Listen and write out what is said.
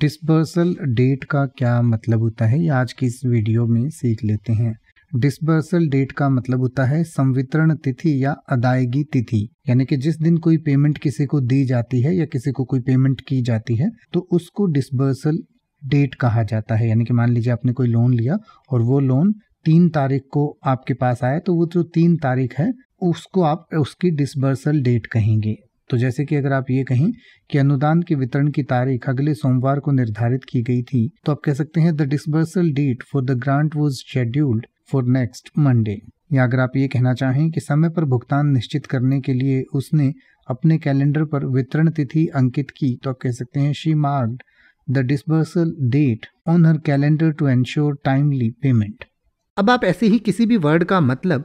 disbursal date का क्या मतलब होता है ये आज की इस वीडियो में सीख लेते हैं डिस्बर्सल डेट का मतलब होता है संवितरण तिथि या अदायगी तिथि यानी कि जिस दिन कोई पेमेंट किसी को दी जाती है या किसी को कोई पेमेंट की जाती है तो उसको डिस्बर्सल डेट कहा जाता है यानी कि मान लीजिए आपने कोई लोन लिया और वो लोन तीन तारीख को आपके पास आया तो वो जो तीन तारीख है उसको आप उसकी डिस्बर्सल डेट कहेंगे तो जैसे कि अगर आप ये कहें कि अनुदान के वितरण की तारीख अगले सोमवार को निर्धारित की गई थी तो आप कह सकते हैं the disbursal date for the grant was scheduled for next Monday या अगर आप ये कहना चाहें कि समय पर भुगतान निश्चित करने के लिए उसने अपने कैलेंडर पर वितरण तिथि अंकित की तो आप कह सकते हैं she marked the disbursal date on her calendar to ensure timely payment अब आप ऐसे ही किसी भी वर्ड का मतलब